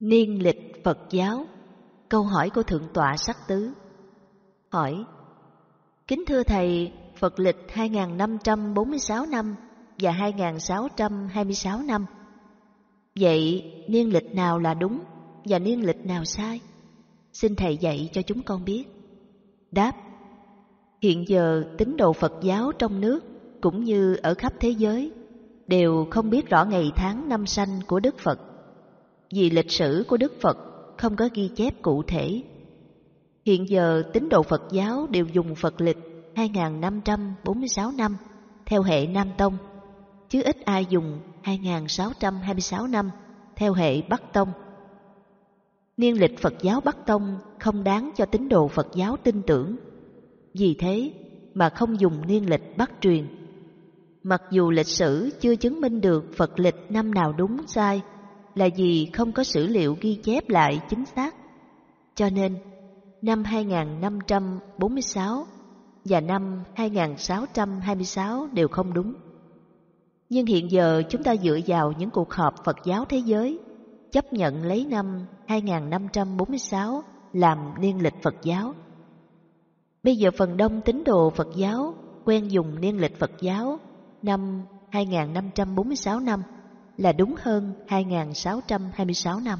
Niên lịch Phật giáo Câu hỏi của Thượng tọa Sắc Tứ Hỏi Kính thưa Thầy, Phật lịch 2546 năm và 2626 năm Vậy niên lịch nào là đúng và niên lịch nào sai? Xin Thầy dạy cho chúng con biết Đáp Hiện giờ tín đồ Phật giáo trong nước cũng như ở khắp thế giới đều không biết rõ ngày tháng năm sanh của Đức Phật vì lịch sử của Đức Phật không có ghi chép cụ thể. Hiện giờ tín đồ Phật giáo đều dùng Phật lịch 2546 năm theo hệ Nam Tông, chứ ít ai dùng 2626 năm theo hệ Bắc Tông. Niên lịch Phật giáo Bắc Tông không đáng cho tín đồ Phật giáo tin tưởng. Vì thế mà không dùng niên lịch Bắc truyền. Mặc dù lịch sử chưa chứng minh được Phật lịch năm nào đúng sai, là vì không có sử liệu ghi chép lại chính xác. Cho nên, năm 2546 và năm 2626 đều không đúng. Nhưng hiện giờ chúng ta dựa vào những cuộc họp Phật giáo thế giới, chấp nhận lấy năm 2546 làm niên lịch Phật giáo. Bây giờ phần đông tín đồ Phật giáo quen dùng niên lịch Phật giáo năm 2546 năm là đúng hơn 2.626 năm.